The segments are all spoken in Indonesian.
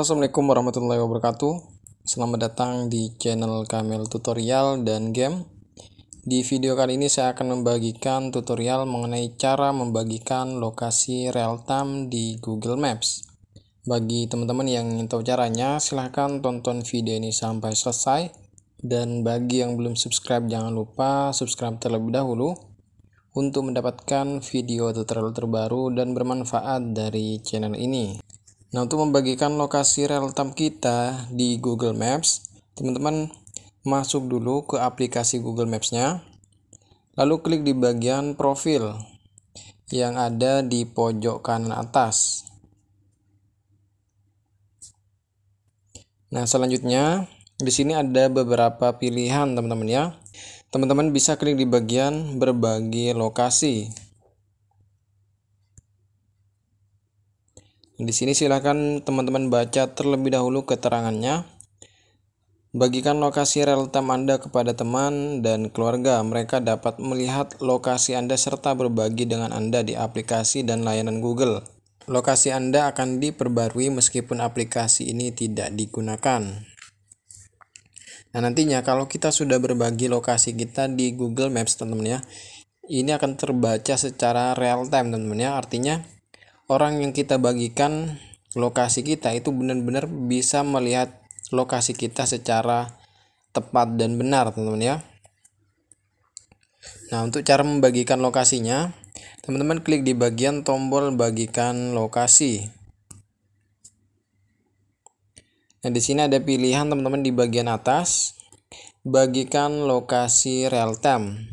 Assalamualaikum warahmatullahi wabarakatuh Selamat datang di channel Kamil Tutorial dan Game Di video kali ini saya akan membagikan tutorial mengenai cara membagikan lokasi real-time di Google Maps Bagi teman-teman yang ingin tahu caranya silahkan tonton video ini sampai selesai Dan bagi yang belum subscribe jangan lupa subscribe terlebih dahulu untuk mendapatkan video tutorial terbaru dan bermanfaat dari channel ini. Nah, untuk membagikan lokasi real time kita di Google Maps, teman-teman masuk dulu ke aplikasi Google Maps-nya. Lalu klik di bagian profil yang ada di pojok kanan atas. Nah, selanjutnya di sini ada beberapa pilihan, teman-teman ya. Teman-teman bisa klik di bagian berbagi lokasi. Di sini silahkan teman-teman baca terlebih dahulu keterangannya. Bagikan lokasi real time Anda kepada teman dan keluarga. Mereka dapat melihat lokasi Anda serta berbagi dengan Anda di aplikasi dan layanan Google. Lokasi Anda akan diperbarui meskipun aplikasi ini tidak digunakan. Nah, nantinya kalau kita sudah berbagi lokasi kita di Google Maps, teman-teman ya, ini akan terbaca secara real time, teman-teman ya. Artinya, orang yang kita bagikan lokasi kita itu benar-benar bisa melihat lokasi kita secara tepat dan benar teman-teman ya nah untuk cara membagikan lokasinya teman-teman klik di bagian tombol bagikan lokasi nah di sini ada pilihan teman-teman di bagian atas bagikan lokasi real time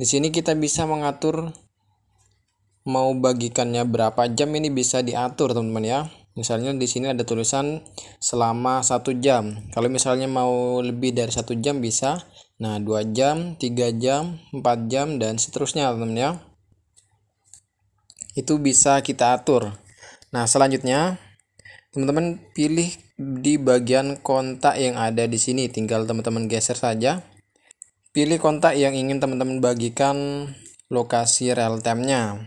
di sini kita bisa mengatur mau bagikannya berapa jam ini bisa diatur teman-teman ya misalnya di sini ada tulisan selama satu jam kalau misalnya mau lebih dari satu jam bisa nah dua jam tiga jam empat jam dan seterusnya teman-teman ya itu bisa kita atur nah selanjutnya teman-teman pilih di bagian kontak yang ada di sini tinggal teman-teman geser saja pilih kontak yang ingin teman-teman bagikan lokasi real time-nya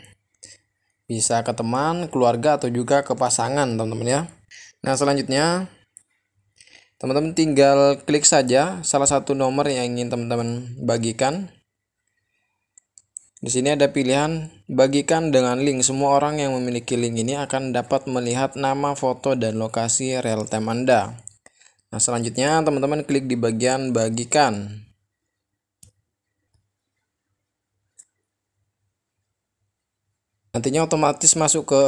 bisa ke teman, keluarga, atau juga ke pasangan teman-teman ya. Nah selanjutnya, teman-teman tinggal klik saja salah satu nomor yang ingin teman-teman bagikan. Di sini ada pilihan bagikan dengan link. Semua orang yang memiliki link ini akan dapat melihat nama, foto, dan lokasi real time Anda. Nah, selanjutnya teman-teman klik di bagian bagikan. nantinya otomatis masuk ke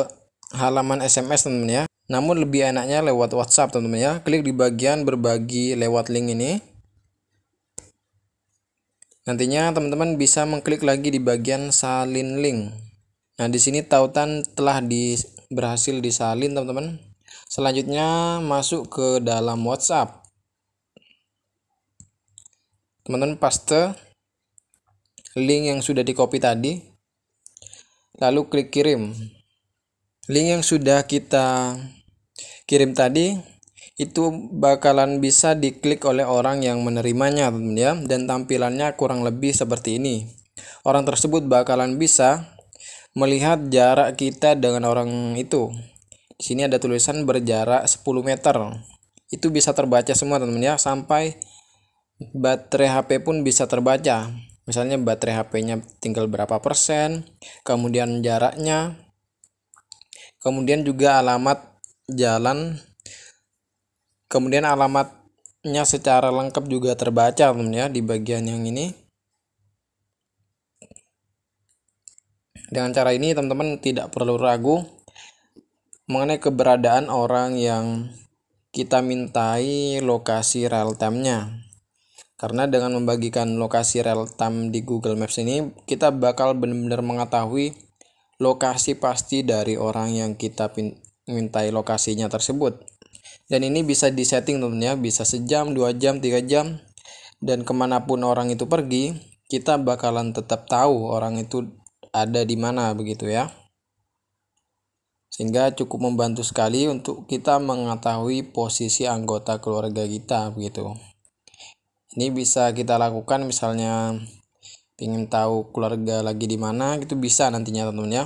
halaman SMS teman-teman ya namun lebih enaknya lewat WhatsApp teman-teman ya klik di bagian berbagi lewat link ini nantinya teman-teman bisa mengklik lagi di bagian salin link nah di sini tautan telah di berhasil disalin teman-teman selanjutnya masuk ke dalam WhatsApp teman-teman paste link yang sudah di copy tadi lalu klik kirim. Link yang sudah kita kirim tadi itu bakalan bisa diklik oleh orang yang menerimanya ya dan tampilannya kurang lebih seperti ini. Orang tersebut bakalan bisa melihat jarak kita dengan orang itu. Di sini ada tulisan berjarak 10 meter. Itu bisa terbaca semua teman-teman ya sampai baterai HP pun bisa terbaca misalnya baterai HP-nya tinggal berapa persen, kemudian jaraknya, kemudian juga alamat jalan, kemudian alamatnya secara lengkap juga terbaca teman ya di bagian yang ini. Dengan cara ini teman-teman tidak perlu ragu mengenai keberadaan orang yang kita mintai lokasi real time-nya. Karena dengan membagikan lokasi real time di Google Maps ini, kita bakal benar-benar mengetahui lokasi pasti dari orang yang kita mintai lokasinya tersebut. Dan ini bisa disetting tentunya, bisa sejam, dua jam, tiga jam, dan kemanapun orang itu pergi, kita bakalan tetap tahu orang itu ada di mana begitu ya. Sehingga cukup membantu sekali untuk kita mengetahui posisi anggota keluarga kita begitu ini bisa kita lakukan misalnya ingin tahu keluarga lagi di mana itu bisa nantinya teman-teman ya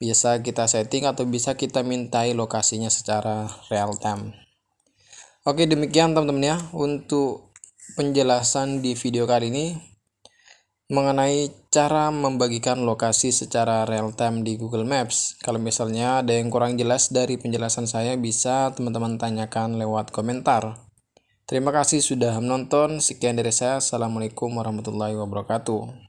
bisa kita setting atau bisa kita mintai lokasinya secara real time oke demikian teman-teman ya untuk penjelasan di video kali ini mengenai cara membagikan lokasi secara real time di Google Maps. Kalau misalnya ada yang kurang jelas dari penjelasan saya bisa teman-teman tanyakan lewat komentar. Terima kasih sudah menonton. Sekian dari saya. Assalamualaikum warahmatullahi wabarakatuh.